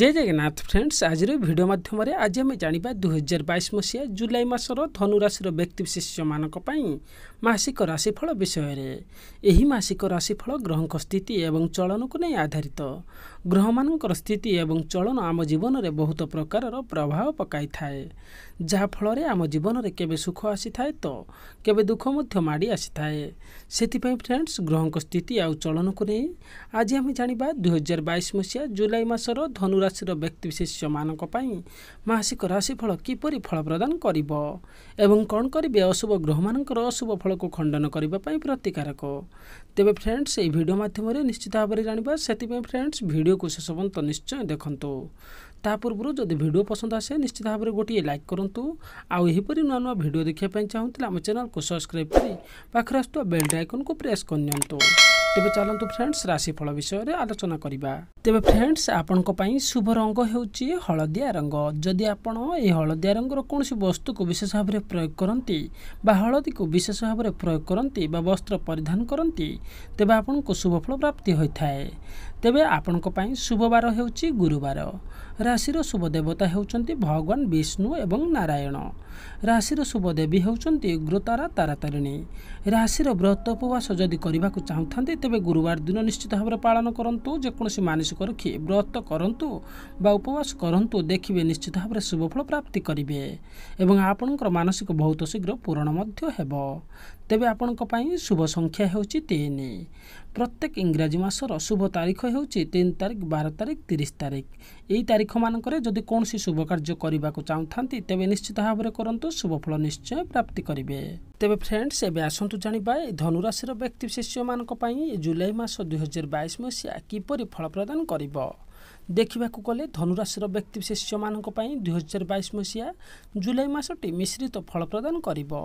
ଜୟ Jagannath friends ଆଜିର video ମାଧ୍ୟମରେ ଆଜି ଆମେ ଜାଣିବା ଦୁଇହଜାର ବାଇଶ ମସିହା ଜୁଲାଇ ମାସର ଧନୁରାଶିର ବ୍ୟକ୍ତିବିଶେଷମାନଙ୍କ ପାଇଁ ମାସିକ ରାଶିଫଳ ବିଷୟରେ ଏହି ମାସିକ ରାଶିଫଳ ଗ୍ରହଙ୍କ ସ୍ଥିତି ଏବଂ ଚଳନକୁ ନେଇ ଆଧାରିତ ଗ୍ରହମାନଙ୍କର ସ୍ଥିତି ଏବଂ ଚଳନ ଆମ ଜୀବନରେ ବହୁତ ପ୍ରକାରର ପ୍ରଭାବ ପକାଇଥାଏ ଯାହାଫଳରେ ଆମ ଜୀବନରେ କେବେ ସୁଖ ଆସିଥାଏ ତ କେବେ ଦୁଃଖ ମଧ୍ୟ ମାଡ଼ି ଆସିଥାଏ ସେଥିପାଇଁ ଫ୍ରେଣ୍ଡସ୍ ଗ୍ରହଙ୍କ ସ୍ଥିତି ଆଉ ଚଳନକୁ ନେଇ ଆଜି ଆମେ ଜାଣିବା ଦୁଇହଜାର ବାଇଶ ମସିହା ଜୁଲାଇ ମାସର ଧନୁ ରାଶିର ବ୍ୟକ୍ତିବିଶେଷମାନଙ୍କ ପାଇଁ ମାସିକ ରାଶିଫଳ କିପରି ଫଳ ପ୍ରଦାନ କରିବ ଏବଂ କ'ଣ କରିବେ ଅଶୁଭ ଗ୍ରହମାନଙ୍କର ଅଶୁଭ ଫଳକୁ ଖଣ୍ଡନ କରିବା ପାଇଁ ପ୍ରତିକାରକ ତେବେ ଫ୍ରେଣ୍ଡସ୍ ଏହି ଭିଡ଼ିଓ ମାଧ୍ୟମରେ ନିଶ୍ଚିତ ଭାବରେ ଜାଣିବା ସେଥିପାଇଁ ଫ୍ରେଣ୍ଡସ୍ ଭିଡ଼ିଓକୁ ଶେଷ ପର୍ଯ୍ୟନ୍ତ ନିଶ୍ଚୟ ଦେଖନ୍ତୁ ତା ପୂର୍ବରୁ ଯଦି ଭିଡ଼ିଓ ପସନ୍ଦ ଆସେ ନିଶ୍ଚିତ ଭାବରେ ଗୋଟିଏ ଲାଇକ୍ କରନ୍ତୁ ଆଉ ଏହିପରି ନୂଆ ନୂଆ ଭିଡ଼ିଓ ଦେଖିବା ପାଇଁ ଚାହୁଁଥିଲେ ଆମ ଚ୍ୟାନେଲ୍କୁ ସବସ୍କ୍ରାଇବ୍ କରି ପାଖରେ ଆସୁଥିବା ବେଲ୍ ଆଇକନ୍କୁ ପ୍ରେସ୍ କରିନିଅନ୍ତୁ ତେବେ ଚାଲନ୍ତୁ ଫ୍ରେଣ୍ଡସ୍ ରାଶିଫଳ ବିଷୟରେ ଆଲୋଚନା କରିବା ତେବେ ଫ୍ରେଣ୍ଡସ୍ ଆପଣଙ୍କ ପାଇଁ ଶୁଭ ରଙ୍ଗ ହେଉଛି ହଳଦିଆ ରଙ୍ଗ ଯଦି ଆପଣ ଏହି ହଳଦିଆ ରଙ୍ଗର କୌଣସି ବସ୍ତୁକୁ ବିଶେଷ ଭାବରେ ପ୍ରୟୋଗ କରନ୍ତି ବା ହଳଦୀକୁ ବିଶେଷ ଭାବରେ ପ୍ରୟୋଗ କରନ୍ତି ବା ବସ୍ତ୍ର ପରିଧାନ କରନ୍ତି ତେବେ ଆପଣଙ୍କୁ ଶୁଭଫଳ ପ୍ରାପ୍ତି ହୋଇଥାଏ ତେବେ ଆପଣଙ୍କ ପାଇଁ ଶୁଭବାର ହେଉଛି ଗୁରୁବାର ରାଶିର ଶୁଭ ଦେବତା ହେଉଛନ୍ତି ଭଗବାନ ବିଷ୍ଣୁ ଏବଂ ନାରାୟଣ ରାଶିର ଶୁଭ ଦେବୀ ହେଉଛନ୍ତି ଗ୍ରୋତାରା ତାରାତାରିଣୀ ରାଶିର ବ୍ରତ ଉପବାସ ଯଦି କରିବାକୁ ଚାହୁଁଥାନ୍ତି ତେବେ ଗୁରୁବାର ଦିନ ନିଶ୍ଚିତ ଭାବରେ ପାଳନ କରନ୍ତୁ ଯେକୌଣସି ମାନସିକ ରଖି ବ୍ରତ କରନ୍ତୁ ବା ଉପବାସ କରନ୍ତୁ ଦେଖିବେ ନିଶ୍ଚିତ ଭାବରେ ଶୁଭଫଳ ପ୍ରାପ୍ତି କରିବେ ଏବଂ ଆପଣଙ୍କର ମାନସିକ ବହୁତ ଶୀଘ୍ର ପୂରଣ ମଧ୍ୟ ହେବ ତେବେ ଆପଣଙ୍କ ପାଇଁ ଶୁଭ ସଂଖ୍ୟା ହେଉଛି ତିନି ପ୍ରତ୍ୟେକ ଇଂରାଜୀ ମାସର ଶୁଭ ତାରିଖ ହେଉଛି ତିନି ତାରିଖ ବାର ତାରିଖ ତିରିଶ ତାରିଖ ଏହି ତାରିଖମାନଙ୍କରେ ଯଦି କୌଣସି ଶୁଭକାର୍ଯ୍ୟ କରିବାକୁ ଚାହୁଁଥାନ୍ତି ତେବେ ନିଶ୍ଚିତ ଭାବରେ କରନ୍ତୁ ଶୁଭଫଳ ନିଶ୍ଚୟ ପ୍ରାପ୍ତି କରିବେ ତେବେ ଫ୍ରେଣ୍ଡସ୍ ଏବେ ଆସନ୍ତୁ ଜାଣିବା ଏ ଧନୁରାଶିର ବ୍ୟକ୍ତି ଶିଷ୍ୟମାନଙ୍କ ପାଇଁ ଜୁଲାଇ ମାସ ଦୁଇହଜାର ବାଇଶ ମସିହା କିପରି ଫଳ ପ୍ରଦାନ କରିବ ଦେଖିବାକୁ ଗଲେ ଧନୁରାଶିର ବ୍ୟକ୍ତିବିଶେଷମାନଙ୍କ ପାଇଁ ଦୁଇ ହଜାର ବାଇଶ ମସିହା ଜୁଲାଇ ମାସଟି ମିଶ୍ରିତ ଫଳ ପ୍ରଦାନ କରିବ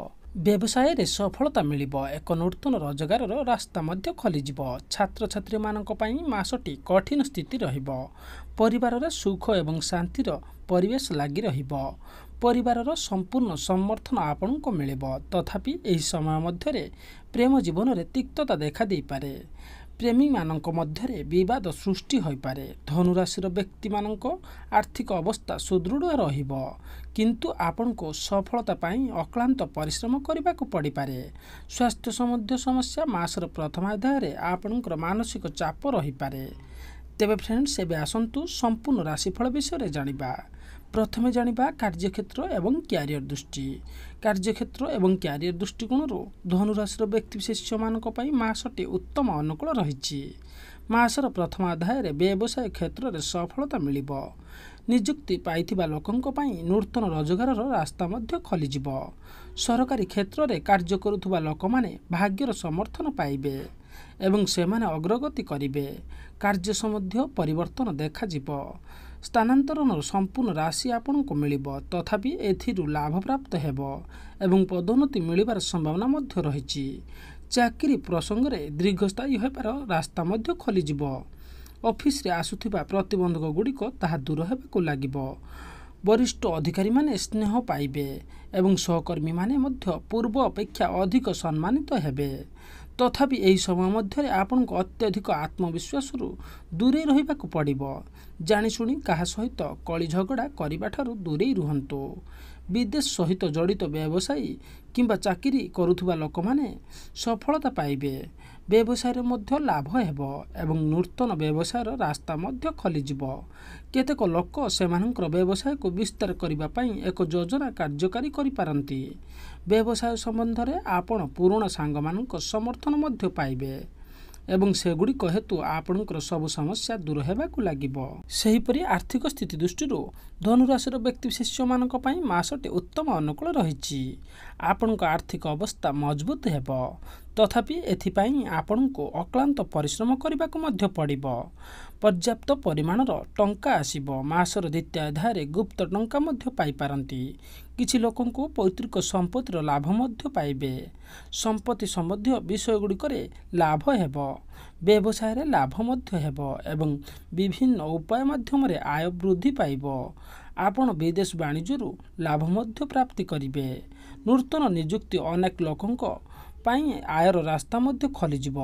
ବ୍ୟବସାୟରେ ସଫଳତା ମିଳିବ ଏକ ନୂତନ ରୋଜଗାରର ରାସ୍ତା ମଧ୍ୟ ଖୋଲିଯିବ ଛାତ୍ରଛାତ୍ରୀମାନଙ୍କ ପାଇଁ ମାସଟି କଠିନ ସ୍ଥିତି ରହିବ ପରିବାରରେ ସୁଖ ଏବଂ ଶାନ୍ତିର ପରିବେଶ ଲାଗି ରହିବ ପରିବାରର ସମ୍ପୂର୍ଣ୍ଣ ସମର୍ଥନ ଆପଣଙ୍କୁ ମିଳିବ ତଥାପି ଏହି ସମୟ ମଧ୍ୟରେ ପ୍ରେମ ଜୀବନରେ ତିକ୍ତତା ଦେଖାଦେଇପାରେ ପ୍ରେମୀମାନଙ୍କ ମଧ୍ୟରେ ବିବାଦ ସୃଷ୍ଟି ହୋଇପାରେ ଧନୁରାଶିର ବ୍ୟକ୍ତିମାନଙ୍କ ଆର୍ଥିକ ଅବସ୍ଥା ସୁଦୃଢ଼ ରହିବ କିନ୍ତୁ ଆପଣଙ୍କୁ ସଫଳତା ପାଇଁ ଅକ୍ଳାନ୍ତ ପରିଶ୍ରମ କରିବାକୁ ପଡ଼ିପାରେ ସ୍ୱାସ୍ଥ୍ୟ ସମ୍ବନ୍ଧୀୟ ସମସ୍ୟା ମାସର ପ୍ରଥମାଧ୍ୟାୟରେ ଆପଣଙ୍କର ମାନସିକ ଚାପ ରହିପାରେ ତେବେ ଫ୍ରେଣ୍ଡସ୍ ଏବେ ଆସନ୍ତୁ ସମ୍ପୂର୍ଣ୍ଣ ରାଶିଫଳ ବିଷୟରେ ଜାଣିବା ପ୍ରଥମେ ଜାଣିବା କାର୍ଯ୍ୟକ୍ଷେତ୍ର ଏବଂ କ୍ୟାରିୟର ଦୃଷ୍ଟି କାର୍ଯ୍ୟକ୍ଷେତ୍ର ଏବଂ କ୍ୟାରିୟର ଦୃଷ୍ଟିକୋଣରୁ ଧନୁରାଶିର ବ୍ୟକ୍ତିବିଶେଷମାନଙ୍କ ପାଇଁ ମାସଟି ଉତ୍ତମ ଅନୁକୂଳ ରହିଛି ମାସର ପ୍ରଥମ ଆଧାୟରେ ବ୍ୟବସାୟ କ୍ଷେତ୍ରରେ ସଫଳତା ମିଳିବ ନିଯୁକ୍ତି ପାଇଥିବା ଲୋକଙ୍କ ପାଇଁ ନୂତନ ରୋଜଗାରର ରାସ୍ତା ମଧ୍ୟ ଖୋଲିଯିବ ସରକାରୀ କ୍ଷେତ୍ରରେ କାର୍ଯ୍ୟ କରୁଥିବା ଲୋକମାନେ ଭାଗ୍ୟର ସମର୍ଥନ ପାଇବେ ଏବଂ ସେମାନେ ଅଗ୍ରଗତି କରିବେ କାର୍ଯ୍ୟ ସମ୍ବନ୍ଧୀୟ ପରିବର୍ତ୍ତନ ଦେଖାଯିବ ସ୍ଥାନାନ୍ତରଣର ସମ୍ପୂର୍ଣ୍ଣ ରାଶି ଆପଣଙ୍କୁ ମିଳିବ ତଥାପି ଏଥିରୁ ଲାଭପ୍ରାପ୍ତ ହେବ ଏବଂ ପଦୋନ୍ନତି ମିଳିବାର ସମ୍ଭାବନା ମଧ୍ୟ ରହିଛି ଚାକିରି ପ୍ରସଙ୍ଗରେ ଦୀର୍ଘସ୍ଥାୟୀ ହେବାର ରାସ୍ତା ମଧ୍ୟ ଖୋଲିଯିବ ଅଫିସରେ ଆସୁଥିବା ପ୍ରତିବନ୍ଧକ ଗୁଡ଼ିକ ତାହା ଦୂର ହେବାକୁ ଲାଗିବ ବରିଷ୍ଠ ଅଧିକାରୀମାନେ ସ୍ନେହ ପାଇବେ ଏବଂ ସହକର୍ମୀମାନେ ମଧ୍ୟ ପୂର୍ବ ଅପେକ୍ଷା ଅଧିକ ସମ୍ମାନିତ ହେବେ ତଥାପି ଏହି ସମୟ ମଧ୍ୟରେ ଆପଣଙ୍କୁ ଅତ୍ୟଧିକ ଆତ୍ମବିଶ୍ୱାସରୁ ଦୂରେଇ ରହିବାକୁ ପଡ଼ିବ ଜାଣିଶୁଣି କାହା ସହିତ କଳି ଝଗଡ଼ା କରିବାଠାରୁ ଦୂରେଇ ରୁହନ୍ତୁ ବିଦେଶ ସହିତ ଜଡ଼ିତ ବ୍ୟବସାୟୀ କିମ୍ବା ଚାକିରି କରୁଥିବା ଲୋକମାନେ ସଫଳତା ପାଇବେ ବ୍ୟବସାୟରେ ମଧ୍ୟ ଲାଭ ହେବ ଏବଂ ନୂତନ ବ୍ୟବସାୟର ରାସ୍ତା ମଧ୍ୟ ଖୋଲିଯିବ କେତେକ ଲୋକ ସେମାନଙ୍କର ବ୍ୟବସାୟକୁ ବିସ୍ତାର କରିବା ପାଇଁ ଏକ ଯୋଜନା କାର୍ଯ୍ୟକାରୀ କରିପାରନ୍ତି ବ୍ୟବସାୟ ସମ୍ବନ୍ଧରେ ଆପଣ ପୁରୁଣା ସାଙ୍ଗମାନଙ୍କ ସମର୍ଥନ ମଧ୍ୟ ପାଇବେ ଏବଂ ସେଗୁଡ଼ିକ ହେତୁ ଆପଣଙ୍କର ସବୁ ସମସ୍ୟା ଦୂର ହେବାକୁ ଲାଗିବ ସେହିପରି ଆର୍ଥିକ ସ୍ଥିତି ଦୃଷ୍ଟିରୁ ଧନୁରାଶିର ବ୍ୟକ୍ତିବିଶେଷମାନଙ୍କ ପାଇଁ ମାସଟି ଉତ୍ତମ ଅନୁକୂଳ ରହିଛି ଆପଣଙ୍କ ଆର୍ଥିକ ଅବସ୍ଥା ମଜବୁତ ହେବ ତଥାପି ଏଥିପାଇଁ ଆପଣଙ୍କୁ ଅକ୍ଳାନ୍ତ ପରିଶ୍ରମ କରିବାକୁ ମଧ୍ୟ ପଡ଼ିବ ପର୍ଯ୍ୟାପ୍ତ ପରିମାଣର ଟଙ୍କା ଆସିବ ମାସର ଦ୍ୱିତୀୟ ଅଧ୍ୟାୟରେ ଗୁପ୍ତ ଟଙ୍କା ମଧ୍ୟ ପାଇପାରନ୍ତି କିଛି ଲୋକଙ୍କୁ ପୈତୃକ ସମ୍ପତ୍ତିର ଲାଭ ମଧ୍ୟ ପାଇବେ ସମ୍ପତ୍ତି ସମ୍ବନ୍ଧୀୟ ବିଷୟ ଗୁଡ଼ିକରେ ଲାଭ ହେବ ବ୍ୟବସାୟରେ ଲାଭ ମଧ୍ୟ ହେବ ଏବଂ ବିଭିନ୍ନ ଉପାୟ ମାଧ୍ୟମରେ ଆୟ ବୃଦ୍ଧି ପାଇବ ଆପଣ ବିଦେଶ ବାଣିଜ୍ୟରୁ ଲାଭ ମଧ୍ୟ ପ୍ରାପ୍ତି କରିବେ ନୂତନ ନିଯୁକ୍ତି ଅନେକ ଲୋକଙ୍କ ପାଇଁ ଆୟର ରାସ୍ତା ମଧ୍ୟ ଖୋଲିଯିବ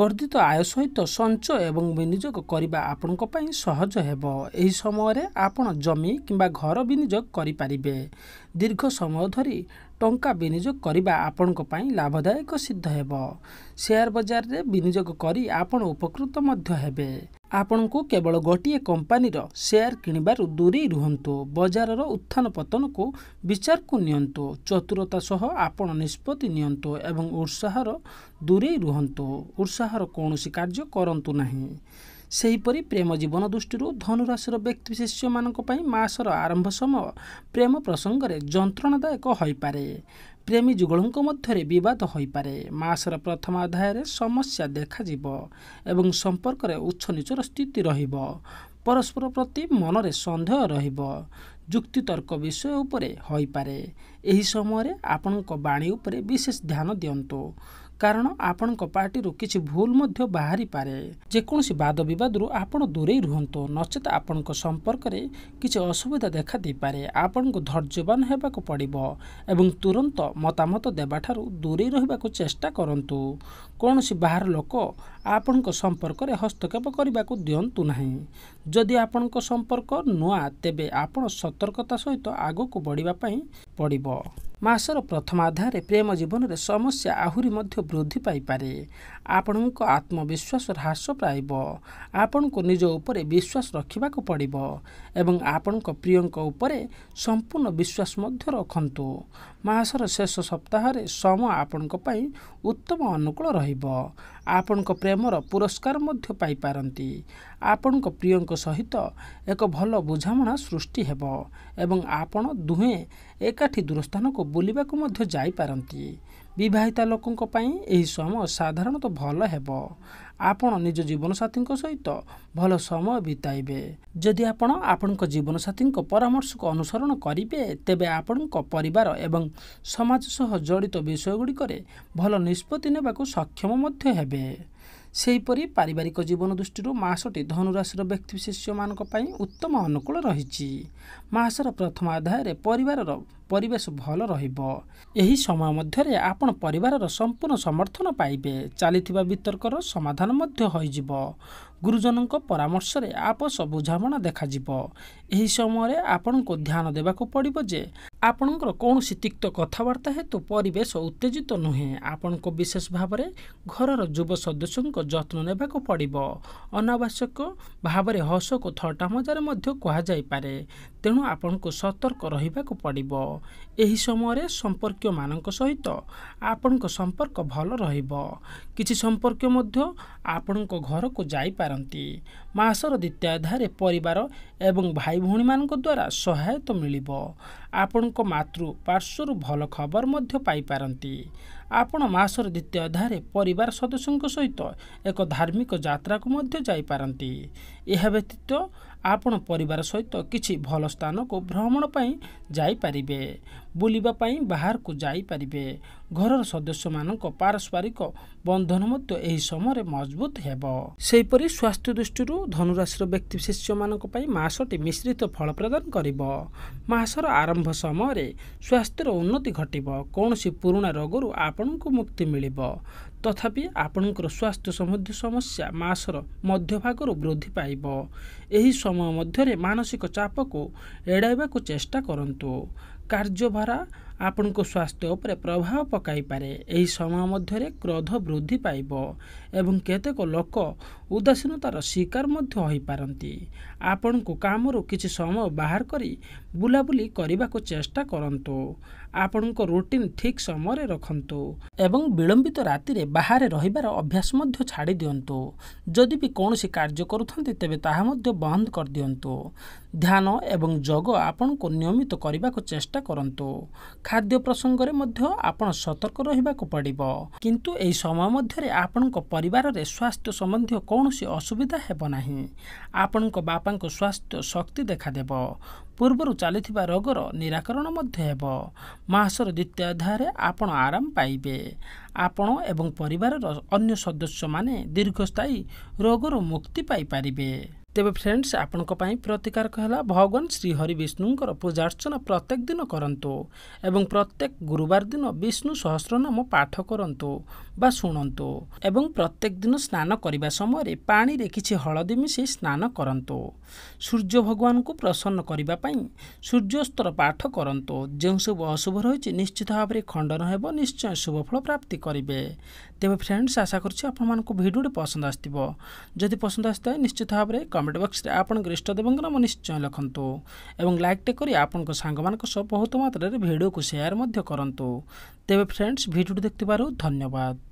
ବର୍ଦ୍ଧିତ ଆୟ ସହିତ ସଞ୍ଚୟ ଏବଂ ବିନିଯୋଗ କରିବା ଆପଣଙ୍କ ପାଇଁ ସହଜ ହେବ ଏହି ସମୟରେ ଆପଣ ଜମି କିମ୍ବା ଘର ବିନିଯୋଗ କରିପାରିବେ ଦୀର୍ଘ ସମୟ ଧରି ଟଙ୍କା ବିନିଯୋଗ କରିବା ଆପଣଙ୍କ ପାଇଁ ଲାଭଦାୟକ ସିଦ୍ଧ ହେବ ସେୟାର ବଜାରରେ ବିନିଯୋଗ କରି ଆପଣ ଉପକୃତ ମଧ୍ୟ ହେବେ ଆପଣଙ୍କୁ କେବଳ ଗୋଟିଏ କମ୍ପାନୀର ସେୟାର କିଣିବାରୁ ଦୂରେଇ ରୁହନ୍ତୁ ବଜାରର ଉତ୍ଥାନ ପତନକୁ ବିଚାରକୁ ନିଅନ୍ତୁ ଚତୁରତା ସହ ଆପଣ ନିଷ୍ପତ୍ତି ନିଅନ୍ତୁ ଏବଂ ଉତ୍ସାହର ଦୂରେଇ ରୁହନ୍ତୁ ଉତ୍ସାହର କୌଣସି କାର୍ଯ୍ୟ କରନ୍ତୁ ନାହିଁ ସେହିପରି ପ୍ରେମ ଜୀବନ ଦୃଷ୍ଟିରୁ ଧନୁରାଶିର ବ୍ୟକ୍ତିବିଶେଷମାନଙ୍କ ପାଇଁ ମାସର ଆରମ୍ଭ ସମୟ ପ୍ରେମ ପ୍ରସଙ୍ଗରେ ଯନ୍ତ୍ରଣାଦାୟକ ହୋଇପାରେ ପ୍ରେମୀ ଯୁଗଳଙ୍କ ମଧ୍ୟରେ ବିବାଦ ହୋଇପାରେ ମାସର ପ୍ରଥମ ଅଧ୍ୟାୟରେ ସମସ୍ୟା ଦେଖାଯିବ ଏବଂ ସମ୍ପର୍କରେ ଉଚ୍ଚନୀଚର ସ୍ଥିତି ରହିବ ପରସ୍ପର ପ୍ରତି ମନରେ ସନ୍ଦେହ ରହିବ ଯୁକ୍ତିତର୍କ ବିଷୟ ଉପରେ ହୋଇପାରେ ଏହି ସମୟରେ ଆପଣଙ୍କ ବାଣୀ ଉପରେ ବିଶେଷ ଧ୍ୟାନ ଦିଅନ୍ତୁ କାରଣ ଆପଣଙ୍କ ପାର୍ଟିରୁ କିଛି ଭୁଲ ମଧ୍ୟ ବାହାରିପାରେ ଯେକୌଣସି ବାଦ ବିବାଦରୁ ଆପଣ ଦୂରେଇ ରୁହନ୍ତୁ ନଚେତ ଆପଣଙ୍କ ସମ୍ପର୍କରେ କିଛି ଅସୁବିଧା ଦେଖା ଦେଇପାରେ ଆପଣଙ୍କୁ ଧୈର୍ଯ୍ୟବାନ ହେବାକୁ ପଡ଼ିବ ଏବଂ ତୁରନ୍ତ ମତାମତ ଦେବାଠାରୁ ଦୂରେଇ ରହିବାକୁ ଚେଷ୍ଟା କରନ୍ତୁ କୌଣସି ବାହାର ଲୋକ ଆପଣଙ୍କ ସମ୍ପର୍କରେ ହସ୍ତକ୍ଷେପ କରିବାକୁ ଦିଅନ୍ତୁ ନାହିଁ ଯଦି ଆପଣଙ୍କ ସମ୍ପର୍କ ନୂଆ ତେବେ ଆପଣ ସତର୍କତା ସହିତ ଆଗକୁ ବଢ଼ିବା ପାଇଁ ପଡ଼ିବ ମାସର ପ୍ରଥମ ଆଧାରରେ ପ୍ରେମ ଜୀବନରେ ସମସ୍ୟା ଆହୁରି ମଧ୍ୟ ବୃଦ୍ଧି ପାଇପାରେ ଆପଣଙ୍କ ଆତ୍ମବିଶ୍ୱାସ ହ୍ରାସ ପାଇବ ଆପଣଙ୍କୁ ନିଜ ଉପରେ ବିଶ୍ୱାସ ରଖିବାକୁ ପଡ଼ିବ ଏବଂ ଆପଣଙ୍କ ପ୍ରିୟଙ୍କ ଉପରେ ସମ୍ପୂର୍ଣ୍ଣ ବିଶ୍ୱାସ ମଧ୍ୟ ରଖନ୍ତୁ ମାସର ଶେଷ ସପ୍ତାହରେ ସମ ଆପଣଙ୍କ ପାଇଁ ଉତ୍ତମ ଅନୁକୂଳ ରହିବ ଆପଣଙ୍କ ପ୍ରେମର ପୁରସ୍କାର ମଧ୍ୟ ପାଇପାରନ୍ତି ଆପଣଙ୍କ ପ୍ରିୟଙ୍କ ସହିତ ଏକ ଭଲ ବୁଝାମଣା ସୃଷ୍ଟି ହେବ ଏବଂ ଆପଣ ଦୁହେଁ ଏକାଠି ଦୂରସ୍ଥାନକୁ ବୁଲିବାକୁ ମଧ୍ୟ ଯାଇପାରନ୍ତି ବିବାହିତା ଲୋକଙ୍କ ପାଇଁ ଏହି ସମୟ ସାଧାରଣତଃ ଭଲ ହେବ ଆପଣ ନିଜ ଜୀବନସାଥୀଙ୍କ ସହିତ ଭଲ ସମୟ ବିତାଇବେ ଯଦି ଆପଣ ଆପଣଙ୍କ ଜୀବନସାଥୀଙ୍କ ପରାମର୍ଶକୁ ଅନୁସରଣ କରିବେ ତେବେ ଆପଣଙ୍କ ପରିବାର ଏବଂ ସମାଜ ସହ ଜଡ଼ିତ ବିଷୟଗୁଡ଼ିକରେ ଭଲ ନିଷ୍ପତ୍ତି ନେବାକୁ ସକ୍ଷମ ମଧ୍ୟ ହେବେ ସେହିପରି ପାରିବାରିକ ଜୀବନ ଦୃଷ୍ଟିରୁ ମାସଟି ଧନୁରାଶିର ବ୍ୟକ୍ତିବିଶେଷମାନଙ୍କ ପାଇଁ ଉତ୍ତମ ଅନୁକୂଳ ରହିଛି ମାସର ପ୍ରଥମ ଅଧ୍ୟାୟରେ ପରିବାରର ପରିବେଶ ଭଲ ରହିବ ଏହି ସମୟ ମଧ୍ୟରେ ଆପଣ ପରିବାରର ସମ୍ପୂର୍ଣ୍ଣ ସମର୍ଥନ ପାଇବେ ଚାଲିଥିବା ବିତର୍କର ସମାଧାନ ମଧ୍ୟ ହୋଇଯିବ ଗୁରୁଜନଙ୍କ ପରାମର୍ଶରେ ଆପୋଷ ବୁଝାମଣା ଦେଖାଯିବ ଏହି ସମୟରେ ଆପଣଙ୍କୁ ଧ୍ୟାନ ଦେବାକୁ ପଡ଼ିବ ଯେ আপনক কোনসি তিক্ত কথাবার্তা হে তো পরিবেশ উত্তেজিত নহে আপনক বিশেষ ভাবে ঘরৰ যুৱ সদস্যক যত্ন নেবাক পঢ়িব অনাবশ্যক ভাবে হাসক ঠাট্টা মজাৰ মধ্যে কোৱা যাই পাৰে ତେଣୁ ଆପଣଙ୍କୁ ସତର୍କ ରହିବାକୁ ପଡ଼ିବ ଏହି ସମୟରେ ସମ୍ପର୍କୀୟମାନଙ୍କ ସହିତ ଆପଣଙ୍କ ସମ୍ପର୍କ ଭଲ ରହିବ କିଛି ସମ୍ପର୍କୀୟ ମଧ୍ୟ ଆପଣଙ୍କ ଘରକୁ ଯାଇପାରନ୍ତି ମାସର ଦ୍ୱିତୀୟାଧାରେ ପରିବାର ଏବଂ ଭାଇ ଭଉଣୀମାନଙ୍କ ଦ୍ୱାରା ସହାୟତା ମିଳିବ ଆପଣଙ୍କ ମାତୃ ପାର୍ଶ୍ୱରୁ ଭଲ ଖବର ମଧ୍ୟ ପାଇପାରନ୍ତି ଆପଣ ମାସର ଦ୍ୱିତୀୟ ଅଧାରେ ପରିବାର ସଦସ୍ୟଙ୍କ ସହିତ ଏକ ଧାର୍ମିକ ଯାତ୍ରାକୁ ମଧ୍ୟ ଯାଇପାରନ୍ତି ଏହା ବ୍ୟତୀତ ଆପଣ ପରିବାର ସହିତ କିଛି ଭଲ ସ୍ଥାନକୁ ଭ୍ରମଣ ପାଇଁ ଯାଇପାରିବେ ବୁଲିବା ପାଇଁ ବାହାରକୁ ଯାଇପାରିବେ ଘରର ସଦସ୍ୟମାନଙ୍କ ପାରସ୍ପରିକ ବନ୍ଧନ ମଧ୍ୟ ଏହି ସମୟରେ ମଜବୁତ ହେବ ସେହିପରି ସ୍ୱାସ୍ଥ୍ୟ ଦୃଷ୍ଟିରୁ ଧନୁରାଶିର ବ୍ୟକ୍ତିବିଶେଷମାନଙ୍କ ପାଇଁ ମାସଟି ମିଶ୍ରିତ ଫଳ ପ୍ରଦାନ କରିବ ମାସର ଆରମ୍ଭ ସମୟରେ ସ୍ୱାସ୍ଥ୍ୟର ଉନ୍ନତି ଘଟିବ କୌଣସି ପୁରୁଣା ରୋଗରୁ ଆପଣଙ୍କୁ ମୁକ୍ତି ମିଳିବ ତଥାପି ଆପଣଙ୍କର ସ୍ୱାସ୍ଥ୍ୟ ସମ୍ବନ୍ଧୀୟ ସମସ୍ୟା ମାସର ମଧ୍ୟଭାଗରୁ ବୃଦ୍ଧି ପାଇବ ଏହି ସମୟ ମଧ୍ୟରେ ମାନସିକ ଚାପକୁ ଏଡ଼ାଇବାକୁ ଚେଷ୍ଟା କରନ୍ତୁ କାର୍ଯ୍ୟଭାର ଆପଣଙ୍କ ସ୍ୱାସ୍ଥ୍ୟ ଉପରେ ପ୍ରଭାବ ପକାଇପାରେ ଏହି ସମୟ ମଧ୍ୟରେ କ୍ରୋଧ ବୃଦ୍ଧି ପାଇବ ଏବଂ କେତେକ ଲୋକ ଉଦାସୀନତାର ଶିକାର ମଧ୍ୟ ହୋଇପାରନ୍ତି ଆପଣଙ୍କୁ କାମରୁ କିଛି ସମୟ ବାହାର କରି ବୁଲାବୁଲି କରିବାକୁ ଚେଷ୍ଟା କରନ୍ତୁ ଆପଣଙ୍କ ରୁଟିନ୍ ଠିକ୍ ସମୟରେ ରଖନ୍ତୁ ଏବଂ ବିଳମ୍ବିତ ରାତିରେ ବାହାରେ ରହିବାର ଅଭ୍ୟାସ ମଧ୍ୟ ଛାଡ଼ି ଦିଅନ୍ତୁ ଯଦି ବି କୌଣସି କାର୍ଯ୍ୟ କରୁଛନ୍ତି ତେବେ ତାହା ମଧ୍ୟ ବନ୍ଦ କରିଦିଅନ୍ତୁ ଧ୍ୟାନ ଏବଂ ଯୋଗ ଆପଣଙ୍କୁ ନିୟମିତ କରିବାକୁ ଚେଷ୍ଟା କରନ୍ତୁ ଖାଦ୍ୟ ପ୍ରସଙ୍ଗରେ ମଧ୍ୟ ଆପଣ ସତର୍କ ରହିବାକୁ ପଡ଼ିବ କିନ୍ତୁ ଏହି ସମୟ ମଧ୍ୟରେ ଆପଣଙ୍କ ପରିବାରରେ ସ୍ୱାସ୍ଥ୍ୟ ସମ୍ବନ୍ଧୀୟ କୌଣସି ଅସୁବିଧା ହେବ ନାହିଁ ଆପଣଙ୍କ ବାପାଙ୍କ ସ୍ୱାସ୍ଥ୍ୟ ଶକ୍ତି ଦେଖାଦେବ ପୂର୍ବରୁ ଚାଲିଥିବା ରୋଗର ନିରାକରଣ ମଧ୍ୟ ହେବ ମାସର ଦ୍ୱିତୀୟ ଅଧ୍ୟାୟରେ ଆପଣ ଆରାମ ପାଇବେ ଆପଣ ଏବଂ ପରିବାରର ଅନ୍ୟ ସଦସ୍ୟମାନେ ଦୀର୍ଘସ୍ଥାୟୀ ରୋଗରୁ ମୁକ୍ତି ପାଇପାରିବେ ତେବେ ଫ୍ରେଣ୍ଡସ୍ ଆପଣଙ୍କ ପାଇଁ ପ୍ରତିକାରକ ହେଲା ଭଗବାନ ଶ୍ରୀହରି ବିଷ୍ଣୁଙ୍କର ପୂଜାର୍ଚ୍ଚନା ପ୍ରତ୍ୟେକ ଦିନ କରନ୍ତୁ ଏବଂ ପ୍ରତ୍ୟେକ ଗୁରୁବାର ଦିନ ବିଷ୍ଣୁ ସହସ୍ର ନାମ ପାଠ କରନ୍ତୁ ବା ଶୁଣନ୍ତୁ ଏବଂ ପ୍ରତ୍ୟେକ ଦିନ ସ୍ନାନ କରିବା ସମୟରେ ପାଣିରେ କିଛି ହଳଦୀ ମିଶି ସ୍ନାନ କରନ୍ତୁ ସୂର୍ଯ୍ୟ ଭଗବାନଙ୍କୁ ପ୍ରସନ୍ନ କରିବା ପାଇଁ ସୂର୍ଯ୍ୟସ୍ତର ପାଠ କରନ୍ତୁ ଯେଉଁସବୁ ଅଶୁଭ ରହିଛି ନିଶ୍ଚିତ ଭାବରେ ଖଣ୍ଡନ ହେବ ନିଶ୍ଚୟ ଶୁଭଫଳ ପ୍ରାପ୍ତି କରିବେ ତେବେ ଫ୍ରେଣ୍ଡସ୍ ଆଶା କରୁଛି ଆପଣମାନଙ୍କୁ ଭିଡ଼ିଓଟି ପସନ୍ଦ ଆସିଥିବ ଯଦି ପସନ୍ଦ ଆସିଥାଏ ନିଶ୍ଚିତ ଭାବରେ କମେଣ୍ଟ ବକ୍ସରେ ଆପଣଙ୍କର ଇଷ୍ଟଦେବଙ୍କ ନାମ ନିଶ୍ଚୟ ଲେଖନ୍ତୁ ଏବଂ ଲାଇକ୍ଟେ କରି ଆପଣଙ୍କ ସାଙ୍ଗମାନଙ୍କ ସହ ବହୁତ ମାତ୍ରାରେ ଭିଡ଼ିଓକୁ ସେୟାର ମଧ୍ୟ କରନ୍ତୁ ତେବେ ଫ୍ରେଣ୍ଡସ୍ ଭିଡ଼ିଓଟି ଦେଖିଥିବାରୁ ଧନ୍ୟବାଦ